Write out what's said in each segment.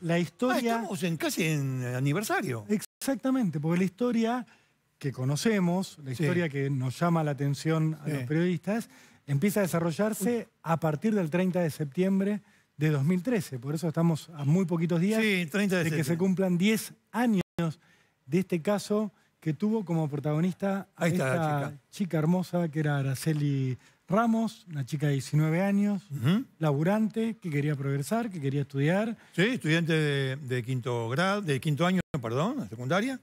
La ah, historia... estamos en, casi en aniversario. Exactamente, porque la historia que conocemos, la historia que nos llama la atención a los periodistas, empieza a desarrollarse a partir del 30 de septiembre de 2013. Por eso estamos a muy poquitos días de, que se cumplan 10 años de este caso que tuvo como protagonista a esta chica. chica hermosa que era Araceli Ramos, una chica de 19 años, laburante, que quería progresar, que quería estudiar. Sí, estudiante de, quinto grado, de quinto año, perdón, de secundaria.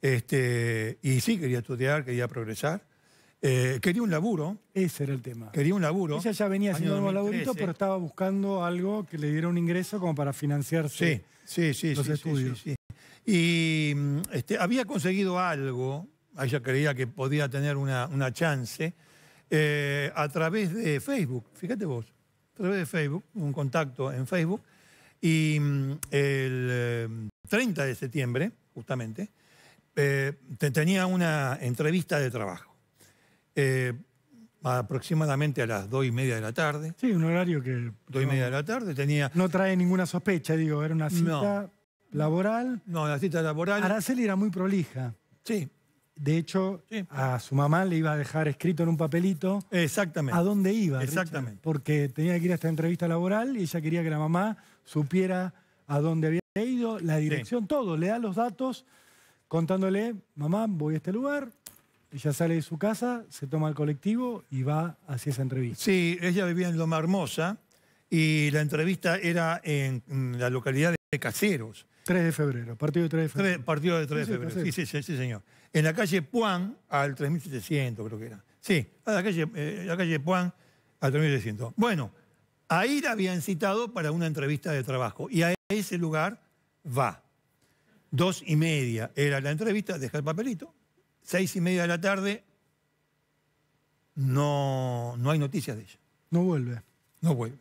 Este, y sí, quería estudiar, quería progresar. Eh, quería un laburo. Ese era el tema. Quería un laburo. Ella ya venía haciendo nuevos laburitos, pero estaba buscando algo que le diera un ingreso como para financiarse sí, sí, sí, los estudios. Sí, y mm, este, había conseguido algo, ella creía que podía tener una, una chance, eh, a través de Facebook, fíjate vos, a través de Facebook, un contacto en Facebook, y mm, el 30 eh, de septiembre, justamente, eh, tenía una entrevista de trabajo. aproximadamente a las dos y media de la tarde. Sí, un horario que... Dos y media de la tarde tenía... No trae ninguna sospecha, digo, era una cita laboral. No, la cita laboral. Araceli era muy prolija. Sí, de hecho, a su mamá le iba a dejar escrito en un papelito Exactamente. a dónde iba. Exactamente. porque tenía que ir a esta entrevista laboral y ella quería que la mamá supiera a dónde había ido, la dirección, todo. Le da los datos contándole, mamá, voy a este lugar. Ella sale de su casa, se toma el colectivo y va hacia esa entrevista. Sí, ella vivía en Loma Hermosa y la entrevista era en la localidad de Caseros. 3 de febrero, partido de 3 de febrero. partido de 3 de febrero, sí sí, sí, señor. En la calle Puan al 3700, creo que era. Sí, a la calle, eh, la calle Puan al 3700. Bueno, ahí la habían citado para una entrevista de trabajo y a ese lugar va. Dos y media era la entrevista, deja el papelito. Seis y media de la tarde, no, no hay noticias de ella. No vuelve. No vuelve.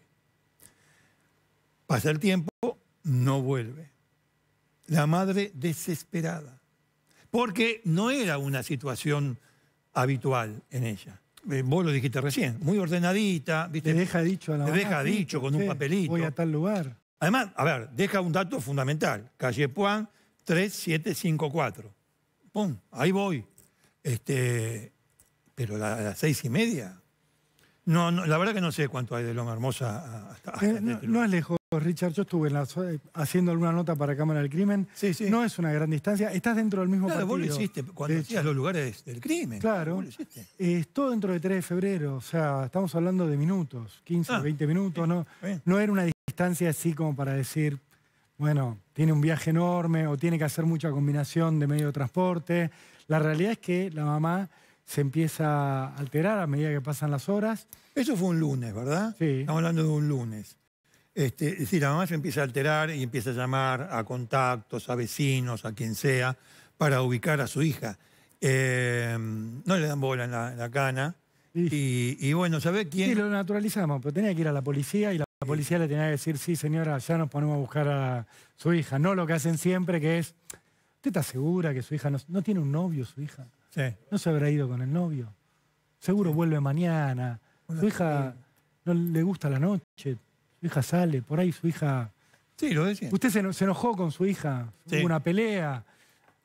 Pasa el tiempo, no vuelve la madre desesperada, porque no era una situación habitual en ella. Eh, vos lo dijiste recién, muy ordenadita. ¿viste? Te deja dicho a la Te deja dicho con un papelito. Voy a tal lugar. Además, a ver, deja un dato fundamental. Calle Puan 3754. Pum, ahí voy. Este, pero a las seis y media. No, la verdad que no sé cuánto hay de Loma Hermosa hasta, este no, no es lejos. Pues, Richard, yo estuve eh, haciendo alguna nota para Cámara del Crimen. Sí, sí. No es una gran distancia. Estás dentro del mismo claro, Vos lo hiciste cuando hacías los lugares del crimen. Claro. Es todo dentro de 3 de febrero. O sea, estamos hablando de minutos, 15, 20 ah, minutos. no, no era una distancia así como para decir, bueno, tiene un viaje enorme o tiene que hacer mucha combinación de medio de transporte. La realidad es que la mamá se empieza a alterar a medida que pasan las horas. Eso fue un lunes, ¿verdad? Sí. Estamos hablando de un lunes. Este, la mamá se empieza a alterar y empieza a llamar a contactos, a vecinos, a quien sea, para ubicar a su hija. Em, no le dan bola en la, cana. Y, bueno, ¿sabe quién? Sí, lo naturalizamos, pero tenía que ir a la policía y la, policía le tenía que decir, sí, señora, ya nos ponemos a buscar a su hija. No lo que hacen siempre, que es, ¿usted está segura que su hija no, tiene un novio, su hija? Sí. No se habrá ido con el novio. Seguro vuelve mañana. su hija no le gusta la noche su hija sale, por ahí su hija... Sí, lo decía. Usted se, enojó con su hija, hubo una pelea.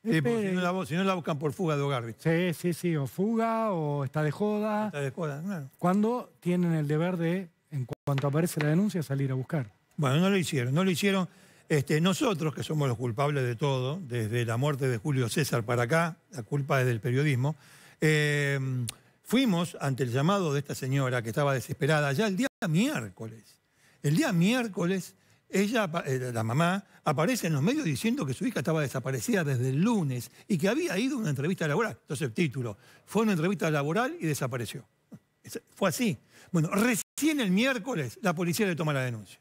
Sí, si, no la, si, no la, buscan por fuga de hogar. Sí, sí, sí, o fuga o está de joda. Está de joda, claro. ¿Cuándo tienen el deber de, en cuanto aparece la denuncia, salir a buscar. Bueno, no lo hicieron, no lo hicieron. Este, nosotros, que somos los culpables de todo, desde la muerte de Julio César para acá, la culpa es del periodismo, em, fuimos ante el llamado de esta señora que estaba desesperada ya el día miércoles el día miércoles, ella, eh, la mamá, aparece en los medios diciendo que su hija estaba desaparecida desde el lunes y que había ido a una entrevista laboral. Entonces, título, fue una entrevista laboral y desapareció. Fue así. Bueno, recién el miércoles la policía le toma la denuncia.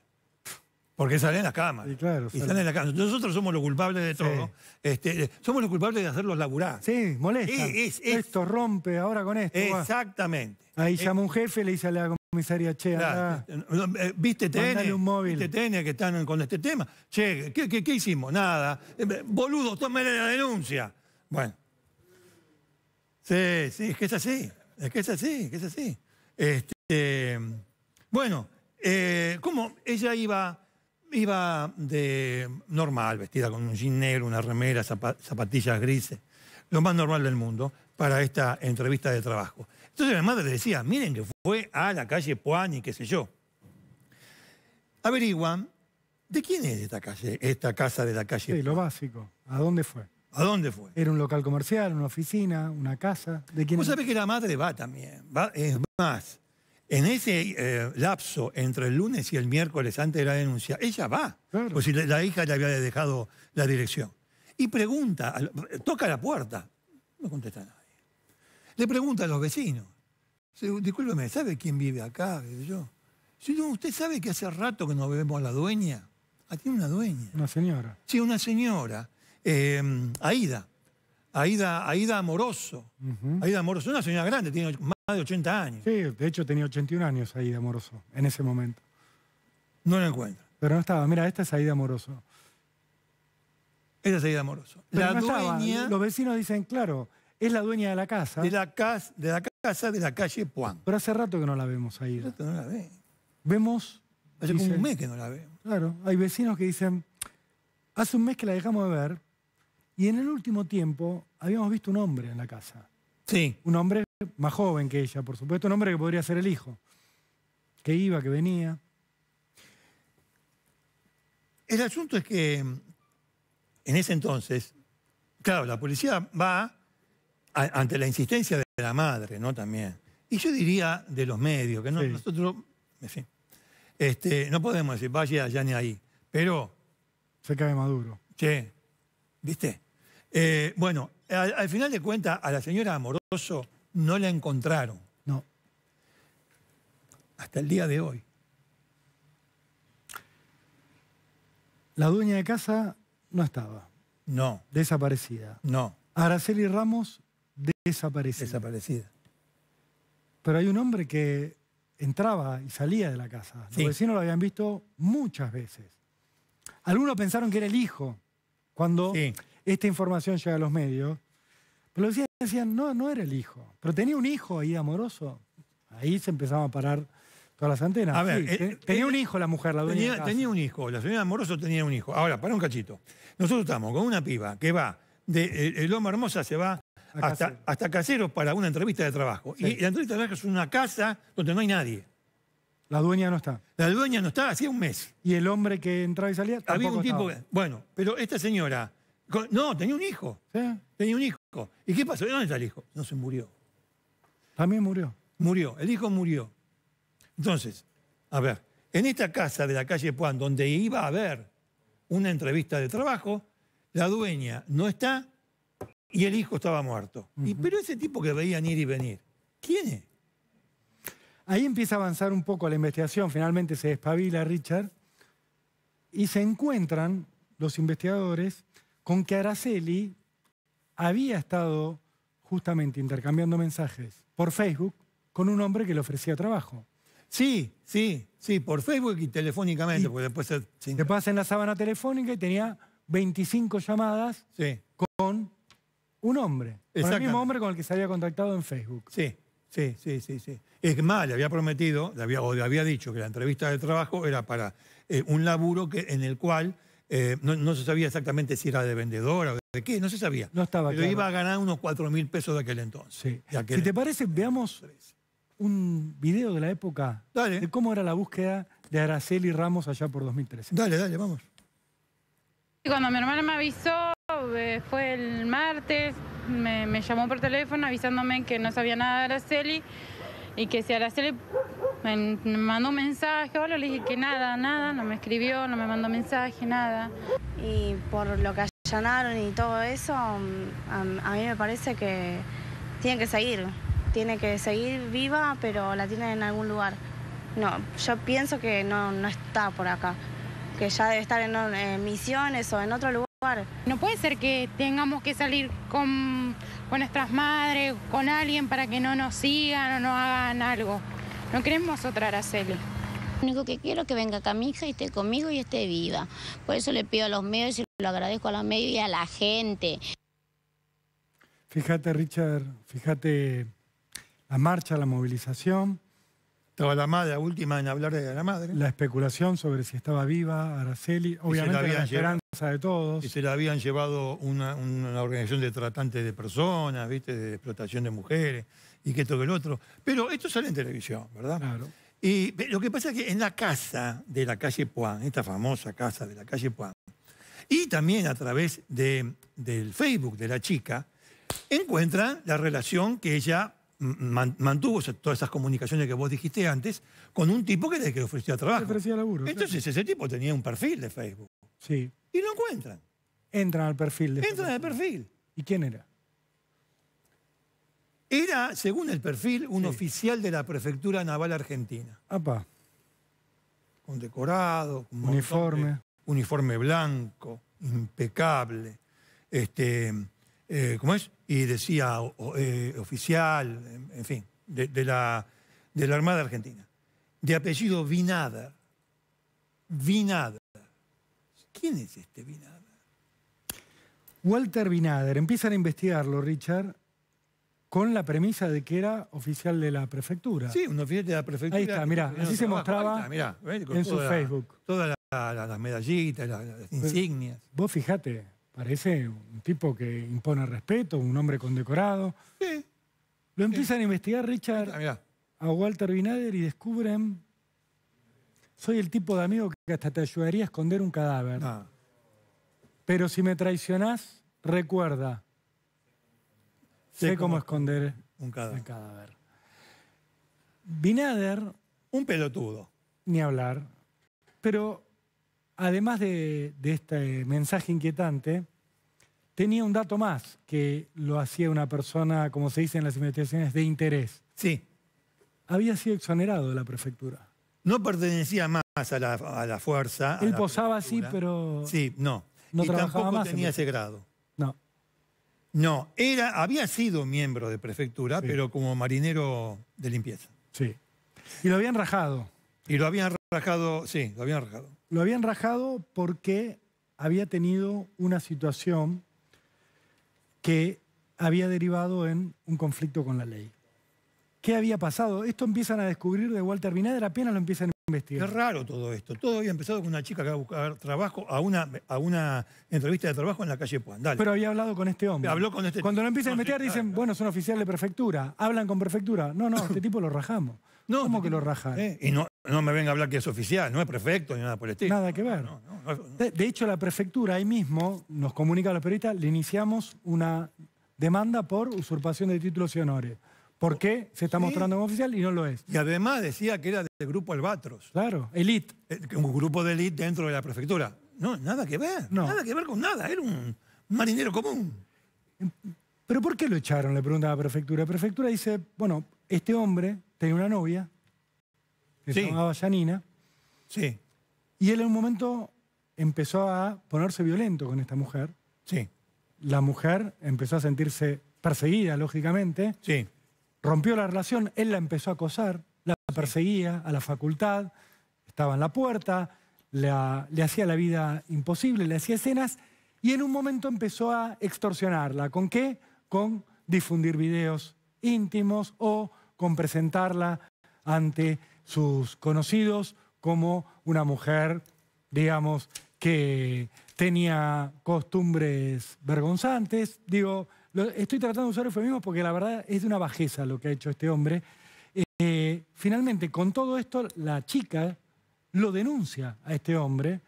Porque salen las cámaras. Y, claro, y salen las Nosotros somos los culpables de todo. Este, somos los culpables de hacerlos laburar. Sí, molesta. esto rompe ahora con esto. Exactamente. Ahí llama un jefe, le dice a la comisaría, che, eh, eh, eh, ¿Viste TN? un móvil. ¿Viste TN que están con este tema? Che, ¿qué, hicimos? Nada. boludo, tómale la denuncia. Bueno. Sí, sí, es que es así. Es que es así, es que es así. Este, bueno, ¿cómo? Ella iba, iba de normal, vestida con un jean negro, una remera, zapatillas grises, lo más normal del mundo, para esta entrevista de trabajo. Entonces la madre le decía, miren que fue a la calle Puan y qué sé yo. Averiguan, ¿de quién es esta, calle, esta casa de la calle Sí, lo básico. ¿A dónde fue? ¿A dónde fue? ¿Era un local comercial, una oficina, una casa? ¿De quién Vos sabés que la madre va también. Va, es más, en ese eh, lapso entre el lunes y el miércoles antes de la denuncia, ella va. Claro. Pues si la, la, hija le había dejado la dirección. Y pregunta, toca la puerta. No contesta nada. Le pregunta a los vecinos. Discúlpeme, ¿sabe quién vive acá? Yo. Si usted sabe que hace rato que no vemos a la dueña. Ah, tiene una dueña. Una señora. Sí, una señora. Eh, Aida. Aida. Amoroso. Aida Amoroso. Una señora grande, tiene más de 80 años. Sí, de hecho tenía 81 años Aida Amoroso en ese momento. No la encuentro. Pero no estaba. Mira, esta es Aida Amoroso. Esta es Aida Amoroso. la dueña... Los vecinos dicen, claro, es la dueña de la casa. De la, casa, de la calle Puan. Pero hace rato que no la vemos ahí. Hace rato no la ve. Vemos... Hace como un mes que no la vemos. Claro, hay vecinos que dicen, hace un mes que la dejamos de ver y en el último tiempo habíamos visto un hombre en la casa. Sí. Un hombre más joven que ella, por supuesto, un hombre que podría ser el hijo, que iba, que venía. El asunto es que mm, en ese entonces, claro, la policía va ante la insistencia de la madre, ¿no? También. Y yo diría de los medios, que no, nosotros, este, no podemos decir vaya allá ni ahí, pero... Se cae maduro. Che, ¿viste? Eh, bueno, al, al, final de cuentas, a la señora Amoroso no la encontraron. No. Hasta el día de hoy. La dueña de casa no estaba. No. Desaparecida. No. Araceli Ramos Desaparecida. Desaparecida. Pero hay un hombre que entraba y salía de la casa. Los vecinos lo habían visto muchas veces. Algunos pensaron que era el hijo cuando esta información llega a los medios. Pero los decían, no, no era el hijo. Pero tenía un hijo ahí amoroso. Ahí se empezaban a parar todas las antenas. Eh, tenía eh, un hijo la mujer, la dueña tenía, un hijo, la señora Amoroso tenía un hijo. Ahora, para un cachito. Nosotros estamos con una piba que va de eh, el Loma Hermosa, se va hasta, casero. para una entrevista de trabajo. Y la entrevista de trabajo es una casa donde no hay nadie. La dueña no está. La dueña no está, hacía un mes. ¿Y el hombre que entraba y salía? Había un tipo Bueno, pero esta señora. no, tenía un hijo. Tenía un hijo. ¿Y qué pasó? ¿De dónde está el hijo? No se murió. También murió. Murió, el hijo murió. Entonces, a ver, en esta casa de la calle Puan, donde iba a haber una entrevista de trabajo, la dueña no está y el hijo estaba muerto. pero ese tipo que veían ir y venir, ¿quién es? Ahí empieza a avanzar un poco la investigación, finalmente se despabila Richard y se encuentran los investigadores con que Araceli había estado justamente intercambiando mensajes por Facebook con un hombre que le ofrecía trabajo. Sí, sí, sí, por Facebook y telefónicamente, porque después se... en la sábana telefónica y tenía 25 llamadas con un hombre. el mismo hombre con el que se había contactado en Facebook. Sí, sí, sí, sí. sí. Es más, le había prometido, le había, o le había dicho que la entrevista de trabajo era para eh, un laburo que, en el cual eh, no, se sabía exactamente si era de vendedora o de qué, no se sabía. No estaba Pero iba a ganar unos 4 mil pesos de aquel entonces. Sí. si te parece, veamos un video de la época de cómo era la búsqueda de Araceli Ramos allá por 2013. Dale, dale, vamos. Cuando mi hermana me avisó, eh, fue el martes, me, llamó por teléfono avisándome que no sabía nada de Araceli y que si Araceli me, mandó un mensaje, hola, le dije que nada, nada, no me escribió, no me mandó mensaje, nada. Y por lo que allanaron y todo eso, a, mí me parece que tiene que seguir, tiene que seguir viva, pero la tiene en algún lugar. No, yo pienso que no, no está por acá que ya debe estar en, misiones o en otro lugar. No puede ser que tengamos que salir con, con, nuestras madres, con alguien para que no nos sigan o no hagan algo. No queremos otra Araceli. Lo único que quiero es que venga acá mi hija y esté conmigo y esté viva. Por eso le pido a los medios y lo agradezco a los medios y a la gente. Fíjate, Richard, fíjate la marcha, la movilización, estaba la madre, la última en hablar de la madre. La especulación sobre si estaba viva, Araceli, obviamente la, esperanza de todos. Y se la habían llevado una, organización de tratantes de personas, ¿viste? de explotación de mujeres, y que todo el otro. Pero esto sale en televisión, ¿verdad? Claro. Y lo que pasa es que en la casa de la calle Puan, esta famosa casa de la calle Puan, y también a través de, del Facebook de la chica, encuentran la relación que ella mantuvo todas esas comunicaciones que vos dijiste antes con un tipo que le que ofrecía trabajo. Le ofrecía laburo. Entonces ese tipo tenía un perfil de Facebook. Sí. Y lo encuentran. Entran al perfil de Entran al perfil. ¿Y quién era? Era, según el perfil, un oficial de la Prefectura Naval Argentina. Apa. Condecorado. Un uniforme. uniforme blanco, impecable. Este, eh, ¿cómo es? Y decía eh, oficial, en fin, de, la, de la Armada Argentina. De apellido Vinader. Vinader. ¿Quién es este Vinader? Walter Vinader. Empiezan a investigarlo, Richard, con la premisa de que era oficial de la prefectura. Sí, un oficial de la prefectura. Ahí está, mirá, así se mostraba en su Facebook. Todas las medallitas, las pues, insignias. Vos fijate, Parece un tipo que impone respeto, un hombre condecorado. Sí. Lo empiezan a investigar, Richard, a Walter Binader y descubren... Soy el tipo de amigo que hasta te ayudaría a esconder un cadáver. Pero si me traicionás, recuerda. Sé, cómo, esconder un cadáver. Binader... Un pelotudo. Ni hablar. Pero Además de, este mensaje inquietante, tenía un dato más que lo hacía una persona, como se dice en las investigaciones, de interés. Sí. Había sido exonerado de la prefectura. No pertenecía más a la, fuerza. Él posaba así, pero... Sí, no. no y tampoco tenía ese grado. No. No, era, había sido miembro de prefectura, pero como marinero de limpieza. Sí. Y lo habían rajado. Y lo habían rajado sí, lo habían rajado. Lo habían rajado porque había tenido una situación que había derivado en un conflicto con la ley. ¿Qué había pasado? Esto empiezan a descubrir de Walter Binader, apenas lo empiezan a investigar. Qué raro todo esto. Todo había empezado con una chica que va a buscar trabajo a una, a una entrevista de trabajo en la calle Puan. Pero había hablado con este hombre. Habló con este Cuando lo empiezan a meter dicen, bueno, es un oficial de prefectura. Hablan con prefectura. No, no, este tipo lo rajamos. ¿Cómo este que lo rajaron? Eh, no me venga a hablar que es oficial, no es prefecto ni nada por el estilo. Nada que ver. de, hecho, la prefectura ahí mismo nos comunica a los le iniciamos una demanda por usurpación de títulos y honores. ¿Por qué se está mostrando como oficial y no lo es? Y además decía que era del grupo Albatros. Claro, elite. Eh, un grupo de elite dentro de la prefectura. No, nada que ver. Nada que ver con nada. Era un marinero común. Em, ¿Pero por qué lo echaron? Le pregunta a la prefectura. La prefectura dice, bueno, este hombre tenía una novia que se llamaba Janina. Sí. Y él en un momento empezó a ponerse violento con esta mujer. Sí. La mujer empezó a sentirse perseguida, lógicamente. Sí. Rompió la relación, él la empezó a acosar, la perseguía a la facultad, estaba en la puerta, le hacía la vida imposible, le hacía escenas y en un momento empezó a extorsionarla. ¿Con qué? Con difundir videos íntimos o con presentarla ante sus conocidos como una mujer, digamos, que tenía costumbres vergonzantes. Digo, estoy tratando de usar eufemismo porque la verdad es de una bajeza lo que ha hecho este hombre. Eh, finalmente, con todo esto, la chica lo denuncia a este hombre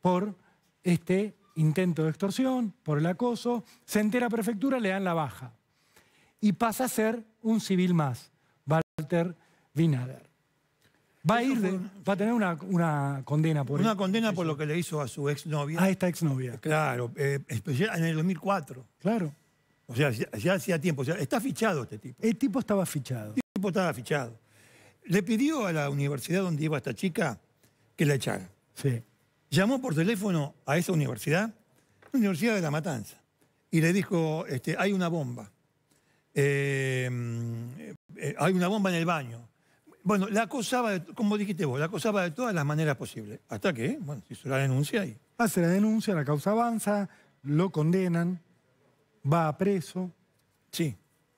por este intento de extorsión, por el acoso. Se entera prefectura, le dan la baja. Y pasa a ser un civil más, Walter Vinader. Va a ir, va a tener una, una condena por Una condena por lo que le hizo a su exnovia. A esta exnovia. Claro, eh, en el 2004. Claro. O sea, ya, hacía tiempo. O está fichado este tipo. El tipo estaba fichado. El tipo estaba fichado. Le pidió a la universidad donde iba esta chica que la echara. Sí. Llamó por teléfono a esa universidad, la Universidad de La Matanza, y le dijo, este, hay una bomba. Eh, eh, hay una bomba en el baño. Bueno, la acosaba, como dijiste vos, la acosaba de todas las maneras posibles. Hasta que, bueno, se hizo la denuncia y... Hace la denuncia, la causa avanza, lo condenan, va a preso. Sí.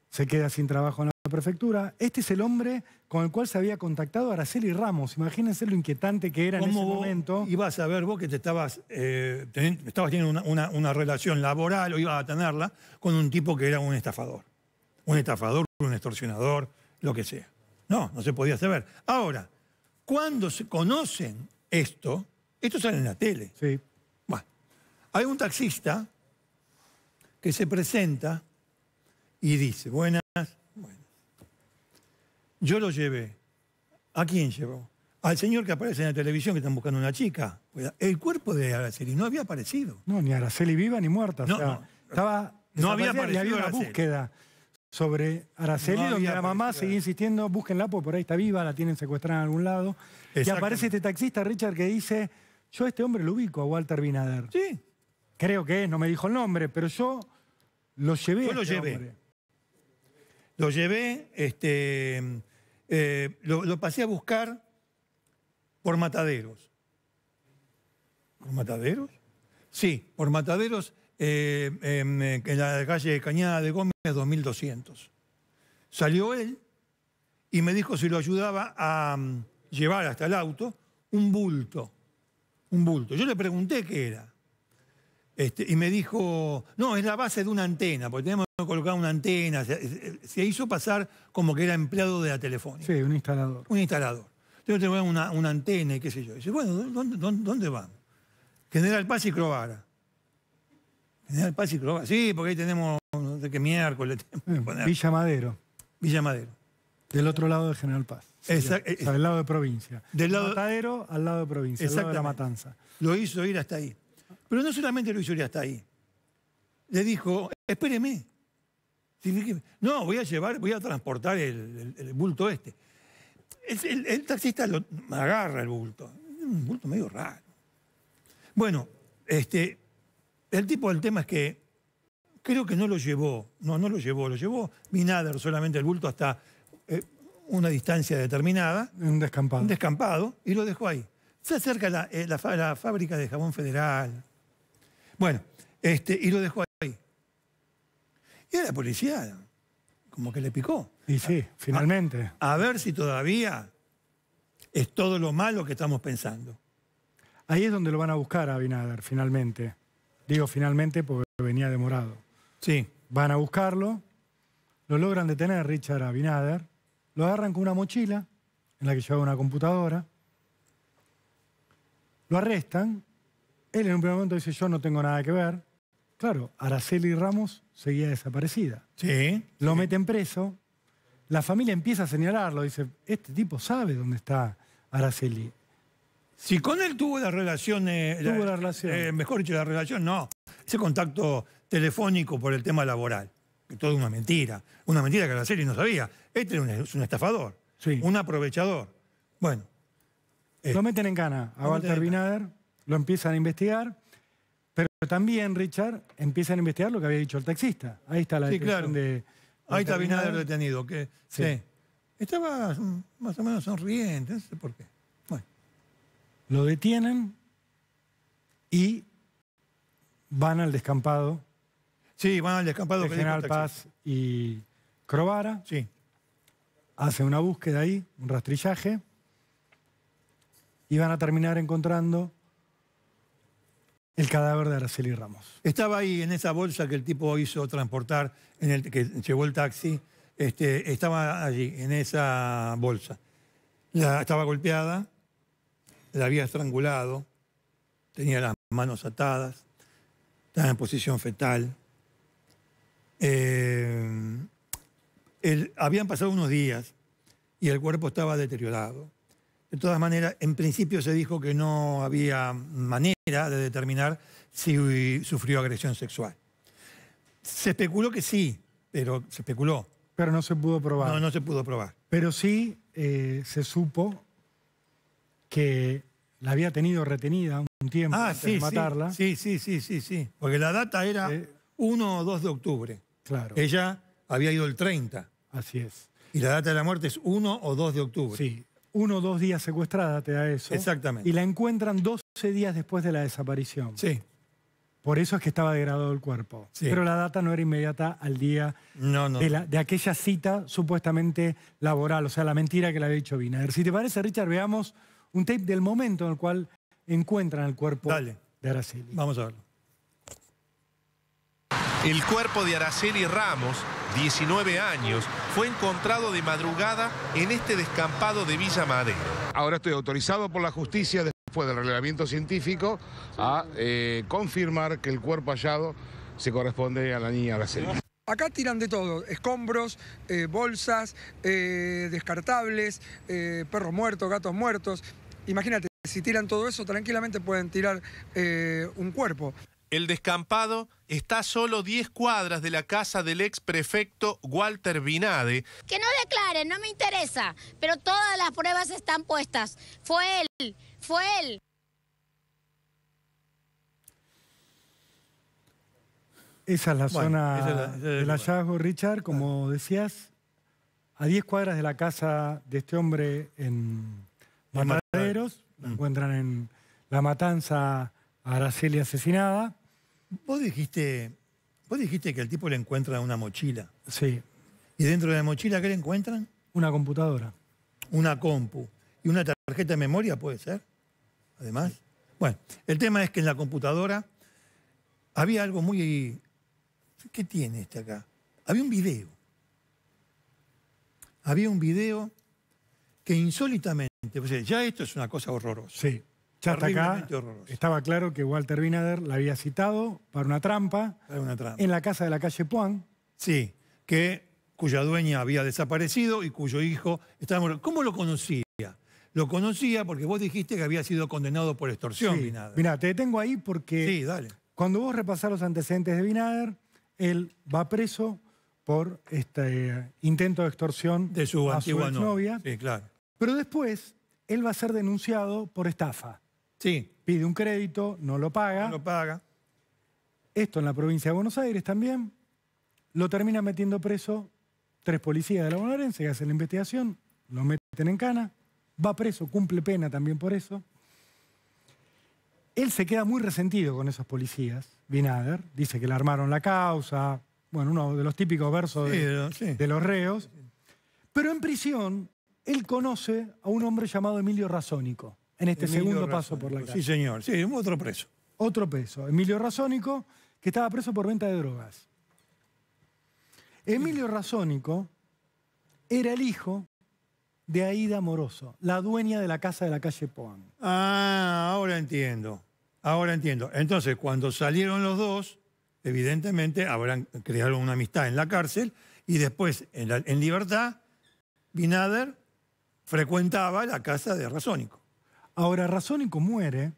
Se queda sin trabajo en la prefectura. Este es el hombre con el cual se había contactado Araceli Ramos. Imagínense lo inquietante que era en ese momento. ibas a ver vos que te estabas, eh, teniendo una, una, relación laboral o ibas a tenerla con un tipo que era un estafador? Un estafador, un extorsionador, lo que sea. No, no se podía saber. Ahora, cuando se conocen esto, esto sale en la tele. Sí. Bueno, hay un taxista que se presenta y dice, buenas, buenas. Yo lo llevé. ¿A quién llevó? Al señor que aparece en la televisión que están buscando una chica. Pues, el cuerpo de Araceli no había aparecido. No, ni Araceli viva ni muerta. No, estaba no había aparecido. búsqueda sobre Araceli, donde la mamá sigue insistiendo, búsquenla porque por ahí está viva, la tienen secuestrada en algún lado. Y aparece este taxista, Richard, que dice, yo a este hombre lo ubico, a Walter Binader. Sí. Creo que es, no me dijo el nombre, pero yo lo llevé. Yo lo este llevé. Lo llevé, este, eh, lo pasé a buscar por mataderos. ¿Por mataderos? Sí, por mataderos eh, eh, en la calle Cañada de Gómez 2200. Salió él y me dijo si lo ayudaba a mm, llevar hasta el auto un bulto, un bulto. Yo le pregunté qué era. Este, y me dijo, no, es la base de una antena, porque tenemos que colocar una antena. Se, hizo pasar como que era empleado de la telefónica. Sí, un instalador. Un instalador. Entonces tengo una, una antena y qué sé yo. dice, bueno, ¿dónde, dónde, van? General Paz y Crovara. General Paz y Sí, porque ahí tenemos, no sé qué miércoles. Villa Madero. Villa Madero. Del otro lado de General Paz. Exacto. Eh, lado de provincia. Del lado... Matadero al lado de provincia, al lado de la matanza. Lo hizo ir hasta ahí. Pero no solamente lo hizo ir hasta ahí. Le dijo, espéreme. No, voy a llevar, voy a transportar el, bulto este. El, el, taxista lo agarra el bulto. Un bulto medio raro. Bueno, este, el tipo, del tema es que creo que no lo llevó, no, no lo llevó, lo llevó Binader solamente el bulto hasta eh, una distancia determinada. Un descampado. Un descampado, y lo dejó ahí. Se acerca la, eh, la, fábrica de jabón federal. Bueno, este, y lo dejó ahí. Y a la policía, como que le picó. Y sí, finalmente. A, a ver si todavía es todo lo malo que estamos pensando. Ahí es donde lo van a buscar a Binader, finalmente. Digo finalmente porque venía demorado. Sí. Van a buscarlo, lo logran detener Richard Abinader, lo agarran con una mochila en la que lleva una computadora, lo arrestan, él en un primer momento dice yo no tengo nada que ver. Claro, Araceli Ramos seguía desaparecida. Sí. Lo meten preso, la familia empieza a señalarlo, dice, este tipo sabe dónde está Araceli. Si con él tuvo la relación, tuvo la, relación. Eh, mejor dicho, la relación, no, ese contacto telefónico por el tema laboral, que todo una mentira, una mentira que la serie no sabía. Este es un, estafador, sí. un aprovechador. Bueno. Eh, lo meten en cana a Walter Binader, lo empiezan a investigar, pero también, Richard, empiezan a investigar lo que había dicho el taxista. Ahí está la sí, Ahí está Binader detenido, que sí. Estaba más o menos sonriente, no sé por qué. Lo detienen y van al descampado. Sí, van al descampado. General Paz y Crovara. Sí. Hacen una búsqueda ahí, un rastrillaje. Y van a terminar encontrando el cadáver de Araceli Ramos. Estaba ahí en esa bolsa que el tipo hizo transportar, en el que llevó el taxi, este, estaba allí, en esa bolsa. estaba golpeada, la había estrangulado, tenía las manos atadas, estaba en posición fetal. Eh, habían pasado unos días y el cuerpo estaba deteriorado. De todas maneras, en principio se dijo que no había manera de determinar si sufrió agresión sexual. Se especuló que sí, pero se especuló. Pero no se pudo probar. No, no se pudo probar. Pero sí eh, se supo que la había tenido retenida un tiempo ah, antes de matarla. Sí, sí, sí, sí, sí. Porque la data era 1 eh, o 2 de octubre. Claro. Ella había ido el 30. Así es. Y la data de la muerte es 1 o 2 de octubre. Sí. Uno o dos días secuestrada te da eso. Exactamente. Y la encuentran 12 días después de la desaparición. Sí. Por eso es que estaba degradado el cuerpo. Sí. Pero la data no era inmediata al día De, de, aquella cita supuestamente laboral, o sea, la mentira que le había dicho Binader. Si te parece, Richard, veamos un tape del momento en el cual encuentran el cuerpo de Araceli. Vamos a verlo. El cuerpo de Araceli Ramos, 19 años, fue encontrado de madrugada en este descampado de Villa Madero. Ahora estoy autorizado por la justicia, después del relevamiento científico, a eh, confirmar que el cuerpo hallado se corresponde a la niña Araceli. Acá tiran de todo, escombros, eh, bolsas, eh, descartables, perros muertos, gatos muertos. Imagínate, si tiran todo eso, tranquilamente pueden tirar eh, un cuerpo. El descampado está solo 10 cuadras de la casa del ex prefecto Walter Binade. Que no declare, no me interesa, pero todas las pruebas están puestas. Fue él, fue él. Esa es la zona del hallazgo, Richard, como ah. decías, a 10 cuadras de la casa de este hombre en, mataderos, la mm. encuentran en la matanza a Araceli asesinada. Vos dijiste, dijiste que el tipo le encuentra una mochila. Sí. ¿Y dentro de la mochila qué le encuentran? Una computadora. Una compu. ¿Y una tarjeta de memoria puede ser? Además. Bueno, el tema es que en la computadora había algo muy... ¿Qué tiene este acá? Había un video. Había un video que insólitamente, pues, ya esto es una cosa horrorosa. Sí, ya hasta acá estaba claro que Walter Binader la había citado para una trampa, en la casa de la calle Puan. Sí, que, cuya dueña había desaparecido y cuyo hijo estaba muerto. ¿Cómo lo conocía? Lo conocía porque vos dijiste que había sido condenado por extorsión, Binader. te detengo ahí porque cuando vos repasás los antecedentes de Binader, él va preso por este eh, intento de extorsión de su a su Sí, claro. Pero después él va a ser denunciado por estafa. Sí. Pide un crédito, no lo paga. No lo paga. Esto en la provincia de Buenos Aires también. Lo termina metiendo preso tres policías de la bonaerense que hacen la investigación, lo meten en cana, va preso, cumple pena también por eso. Él se queda muy resentido con esos policías, Binader, dice que le armaron la causa, bueno, uno de los típicos versos de, los reos. Pero en prisión, él conoce a un hombre llamado Emilio Razónico, en este segundo paso por la calle. Sí, señor, sí, otro preso. Otro preso, Emilio Razónico, que estaba preso por venta de drogas. Emilio Razónico era el hijo de Aida Moroso, la dueña de la casa de la calle Poan. Ah, ahora entiendo. Ahora entiendo. Entonces, cuando salieron los dos, evidentemente habrán creado una amistad en la cárcel y después en, libertad, Binader frecuentaba la casa de Razónico. Ahora, Razónico muere,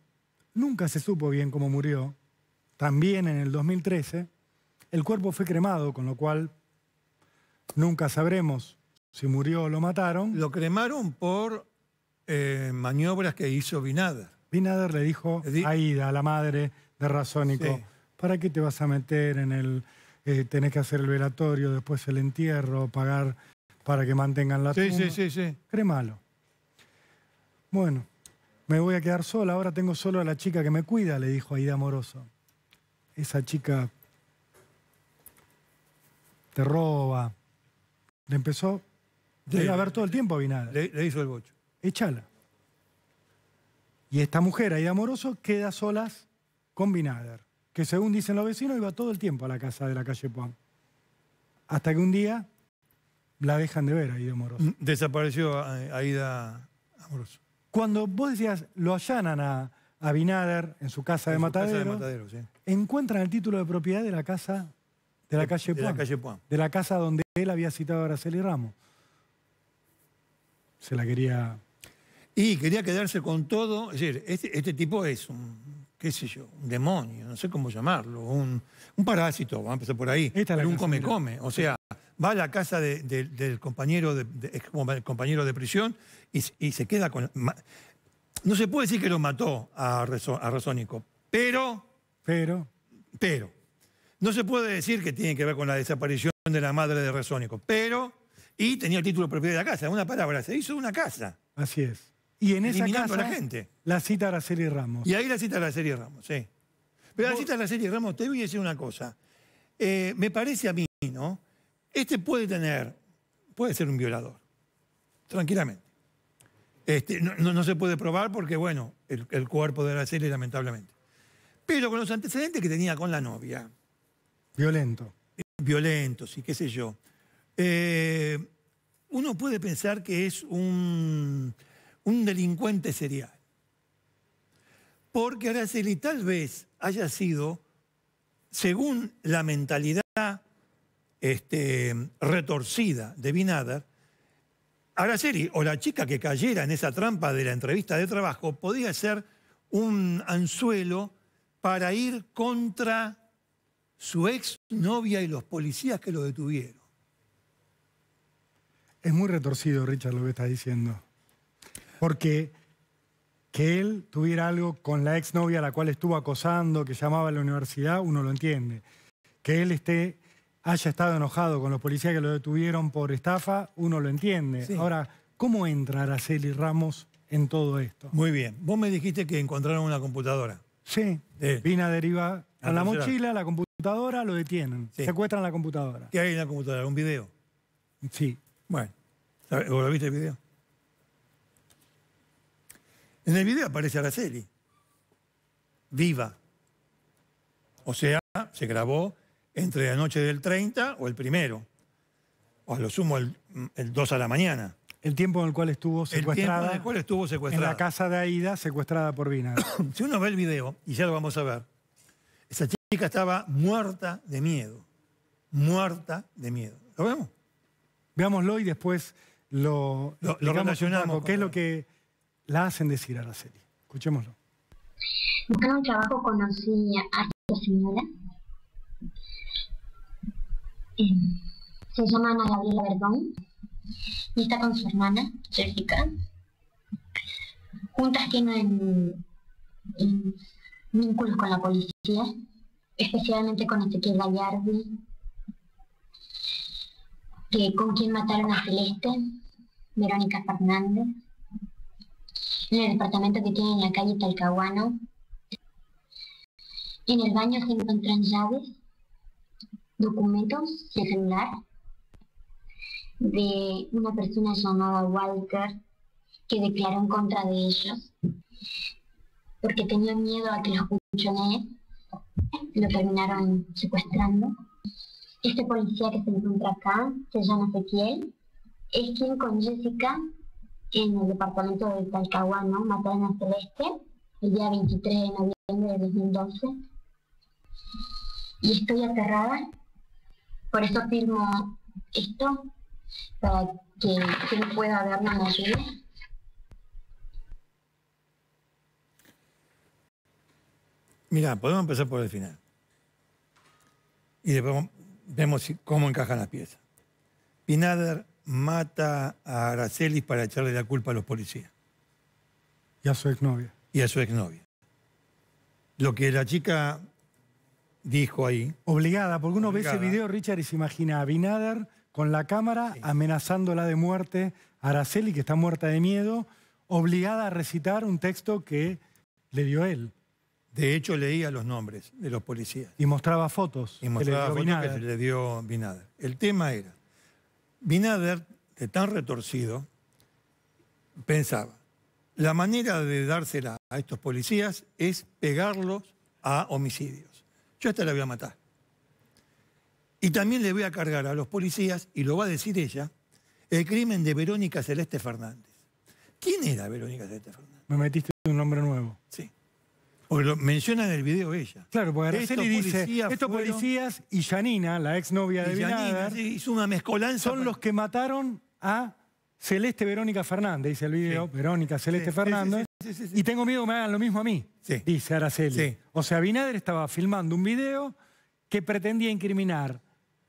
nunca se supo bien cómo murió, también en el 2013, el cuerpo fue cremado, con lo cual nunca sabremos si murió o lo mataron. Lo cremaron por eh, maniobras que hizo Binader. Binader le dijo a Ida, la madre de Razónico, ¿Para qué te vas a meter en el... Eh, tenés que hacer el velatorio, después el entierro, pagar para que mantengan la sí, Sí, sí, sí. Cremalo. Bueno, me voy a quedar sola, ahora tengo solo a la chica que me cuida, le dijo Aida Moroso. Esa chica te roba. Le empezó a ver todo el tiempo a Binader. Le, hizo el bocho. Échala. Y esta mujer, Aida Moroso, queda solas con Binader que según dicen los vecinos iba todo el tiempo a la casa de la calle Puan. Hasta que un día la dejan de ver a Aida Amoroso. Mm, desapareció Aida Amoroso. Cuando vos decías, lo allanan a, Abinader Binader en su casa de Matadero, encuentran el título de propiedad de la casa de la, calle, Puan, de la casa donde él había citado a Araceli Ramos. Se la quería... Y quería quedarse con todo. Es decir, este, este tipo es un qué sé yo, un demonio, no sé cómo llamarlo, un, parásito, vamos a empezar por ahí, pero un come-come. O sea, va a la casa del compañero de, compañero de prisión y, se queda con... No se puede decir que lo mató a, Resónico, pero... Pero... Pero. No se puede decir que tiene que ver con la desaparición de la madre de Resónico, pero... Y tenía el título propio propiedad de la casa, una palabra, se hizo una casa. Así es. Y en esa casa, la La cita a Araceli Ramos. Y ahí la cita a Araceli Ramos, sí. Pero la cita a Araceli Ramos, te voy a decir una cosa. Eh, me parece a mí, ¿no? Este puede tener, puede ser un violador, tranquilamente. Este, no, se puede probar porque, bueno, el, cuerpo de Araceli, lamentablemente. Pero con los antecedentes que tenía con la novia. Violento. Violento, sí, qué sé yo. Eh, uno puede pensar que es un un delincuente serial. Porque Araceli tal vez haya sido, según la mentalidad este, retorcida de Binader, Araceli o la chica que cayera en esa trampa de la entrevista de trabajo podía ser un anzuelo para ir contra su ex novia y los policías que lo detuvieron. Es muy retorcido, Richard, lo que está diciendo. Porque que él tuviera algo con la exnovia a la cual estuvo acosando, que llamaba a la universidad, uno lo entiende. Que él esté, haya estado enojado con los policías que lo detuvieron por estafa, uno lo entiende. Ahora, ¿cómo entra Araceli Ramos en todo esto? Muy bien. Vos me dijiste que encontraron una computadora. Sí. Vino a deriva a la, mochila, la computadora, lo detienen. Secuestran la computadora. ¿Qué hay en la computadora? ¿Un video? Sí. Bueno. ¿Vos lo viste el video? En el video aparece Araceli, viva. O sea, se grabó entre la noche del 30 o el primero, o a lo sumo el, 2 a la mañana. El tiempo en el cual estuvo secuestrada. El tiempo en el cual estuvo secuestrada. En la casa de Aida, secuestrada por Vina. si uno ve el video, y ya lo vamos a ver, esa chica estaba muerta de miedo. Muerta de miedo. ¿Lo vemos? Veámoslo y después lo, lo, lo relacionamos. ¿Qué es lo que la hacen decir a la serie Escuchémoslo. Buscando un trabajo conocí a esta señora. Em, se llama Ana Gabriela Verdón y está con su hermana, Jessica. Juntas tienen em, vínculos con la policía, especialmente con Ezequiel este Gallardi, que, con quien mataron a Celeste, Verónica Fernández en el departamento que tiene en la calle Talcahuano. En el baño se encuentran llaves, documentos de celular de una persona llamada Walter que declaró en contra de ellos porque tenía miedo a que los cuchones lo terminaron secuestrando. Este policía que se encuentra acá se llama Ezequiel, es quien con Jessica en el departamento de Talcahuano, Matana Celeste, el día 23 de noviembre de 2012. Y estoy aterrada, por eso firmo esto, para que quien pueda verlo la motivación. Mira, podemos empezar por el final. Y después vemos cómo encajan las piezas. Pinader mata a Aracelis para echarle la culpa a los policías. Y a su exnovia. Y a su exnovia. Lo que la chica dijo ahí. Obligada, porque uno ve ese video, Richard, y se imagina a Binader con la cámara amenazándola de muerte a Araceli, que está muerta de miedo, obligada a recitar un texto que le dio él. De hecho, leía los nombres de los policías. Y mostraba fotos. Y mostraba fotos que le dio Binader. El tema era Binader, de tan retorcido, pensaba, la manera de dársela a estos policías es pegarlos a homicidios. Yo esta la voy a matar. Y también le voy a cargar a los policías, y lo va a decir ella, el crimen de Verónica Celeste Fernández. ¿Quién era Verónica Celeste Fernández? Me metiste un nombre nuevo. Sí. Porque lo menciona en el video ella. Claro, porque Araceli dice, estos policías y Janina, la exnovia de Binader, Son los que mataron a Celeste Verónica Fernández, dice el video, Verónica Celeste Fernández. Y tengo miedo que me hagan lo mismo a mí, dice Araceli. O sea, Binader estaba filmando un video que pretendía incriminar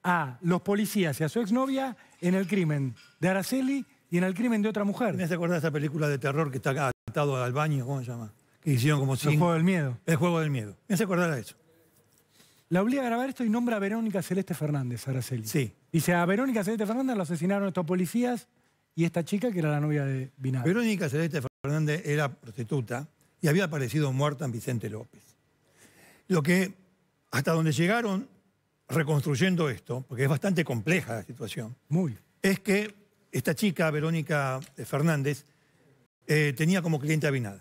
a los policías y a su exnovia en el crimen de Araceli y en el crimen de otra mujer. Me se de esa película de terror que está acá atado al baño, ¿cómo se llama? que hicieron como El juego del miedo. El juego del miedo. Me hace acordar a eso. La obliga a grabar esto y nombra a Verónica Celeste Fernández, Araceli. Sí. Dice, a Verónica Celeste Fernández lo asesinaron estos policías y esta chica que era la novia de Binar. Verónica Celeste Fernández era prostituta y había aparecido muerta en Vicente López. Lo que, hasta donde llegaron reconstruyendo esto, porque es bastante compleja la situación, Muy. es que esta chica, Verónica Fernández, eh, tenía como cliente a Binada.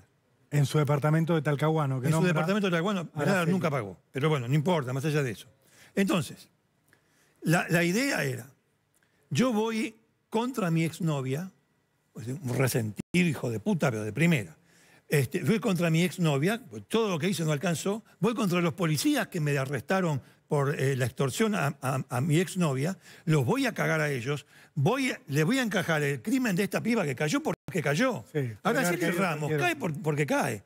En su departamento de Talcahuano. Que en su departamento de Talcahuano, nunca pagó. Pero bueno, no importa, más allá de eso. Entonces, la, idea era, yo voy contra mi exnovia, pues, un resentido hijo de puta, pero de primera. Este, voy contra mi exnovia, pues, todo lo que hice no alcanzó. Voy contra los policías que me arrestaron por eh, la extorsión a, mi exnovia, los voy a cagar a ellos, voy, les voy a encajar el crimen de esta piba que cayó porque cayó. Sí, Ahora Ramos cae porque cae.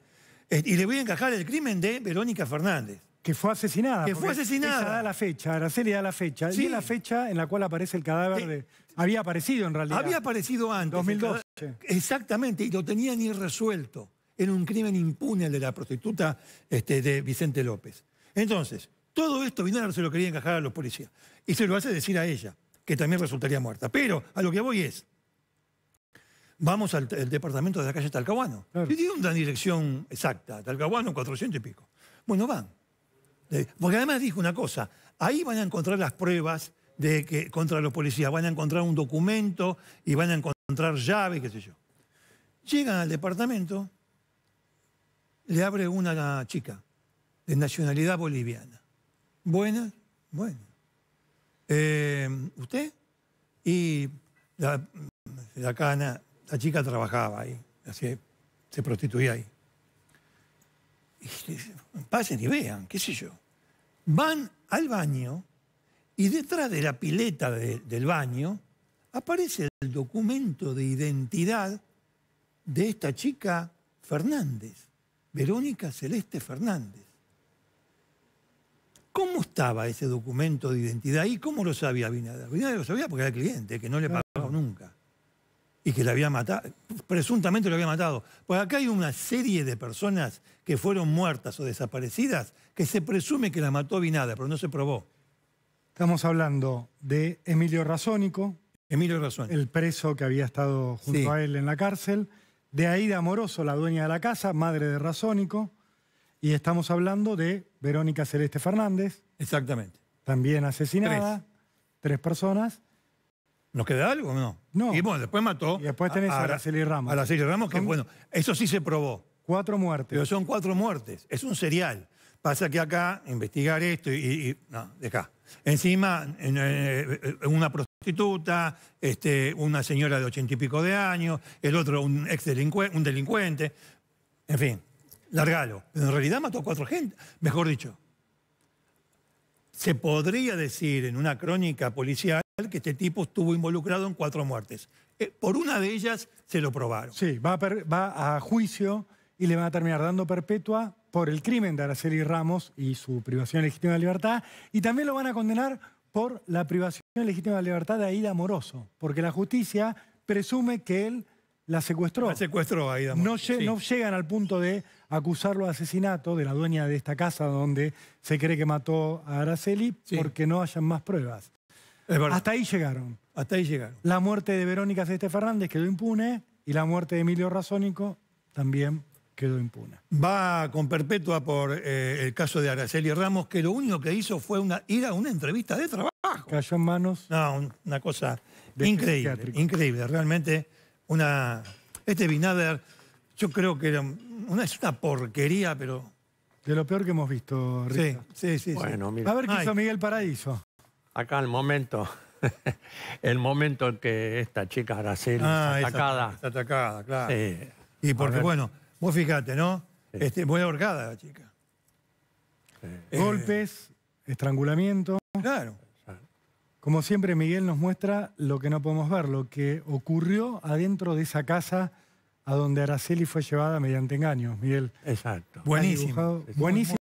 y le voy a encajar el crimen de Verónica Fernández. Que fue asesinada. Que fue asesinada. A la fecha, Araceli da la fecha. Sí. Y la fecha en la cual aparece el cadáver de... Había aparecido en realidad. Había aparecido antes. 2012. exactamente, y lo tenían irresuelto. Era un crimen impune el de la prostituta este, de Vicente López. Entonces, todo esto Binar se lo quería encajar a los policías. Y se lo hace decir a ella, que también resultaría muerta. Pero a lo que voy es, vamos al departamento de la calle Talcahuano. Y una dirección exacta, Talcahuano, 400 y pico. Bueno, van. Eh, porque además dijo una cosa, ahí van a encontrar las pruebas de que contra los policías, van a encontrar un documento y van a encontrar llaves, qué sé yo. Llegan al departamento, le abre una chica de nacionalidad boliviana buenas, bueno. Eh, ¿Usted? Y la, cana, la chica trabajaba ahí, así, se prostituía ahí. Y, pasen y vean, qué sé yo. Van al baño y detrás de la pileta del baño aparece el documento de identidad de esta chica Fernández, Verónica Celeste Fernández. ¿Cómo estaba ese documento de identidad y cómo lo sabía Binader? Binader lo sabía porque era cliente, que no le pagaba nunca y que le había matado, presuntamente lo había matado. Pues acá hay una serie de personas que fueron muertas o desaparecidas que se presume que la mató Binader, pero no se probó. Estamos hablando de Emilio Razónico. Emilio Razónico. El preso que había estado junto a él en la cárcel. De Aida Moroso, la dueña de la casa, madre de Razónico. Y estamos hablando de Verónica Celeste Fernández. Exactamente. También asesinada. Tres, personas. ¿Nos queda algo o no? No. Y bueno, después mató. Y después tenés a, Araceli Ramos. A Araceli Ramos, que bueno, eso sí se probó. Cuatro muertes. Pero son cuatro muertes. Es un serial. Pasa que acá, investigar esto y... y no, deja. Encima, eh, eh, una prostituta, este, una señora de ochenta y pico de años, el otro un ex un delincuente. En fin, largalo. en realidad mató a cuatro gente, mejor dicho. Se podría decir en una crónica policial que este tipo estuvo involucrado en cuatro muertes. Eh, por una de ellas se lo probaron. Sí, va a, juicio y le van a terminar dando perpetua por el crimen de Araceli Ramos y su privación legítima de libertad. Y también lo van a condenar por la privación legítima de libertad de Aida Moroso, porque la justicia presume que él la secuestró. La secuestró Aida Moroso. no llegan al punto de acusarlo de asesinato de la dueña de esta casa donde se cree que mató a Araceli porque no hayan más pruebas. Hasta ahí llegaron. Hasta ahí llegaron. La muerte de Verónica Ceste Fernández quedó impune y la muerte de Emilio Razónico también quedó impune. Va con perpetua por eh, el caso de Araceli Ramos, que lo único que hizo fue una, ir a una entrevista de trabajo. Cayó en manos. No, una cosa increíble, increíble. Realmente, una, este Binader, yo creo que era una, es una porquería, pero... De lo peor que hemos visto, Sí, sí, sí. A ver qué hizo Miguel Paraíso. Acá el momento, el momento en que esta chica Araceli ah, está atacada. Está atacada, claro. Y porque, bueno, vos fíjate, ¿no? Este, muy ahorcada la chica. Eh, Golpes, estrangulamiento. Claro. Como siempre, Miguel nos muestra lo que no podemos ver, lo que ocurrió adentro de esa casa a donde Araceli fue llevada mediante engaños, Miguel. Exacto. Buenísimo. Buenísimo.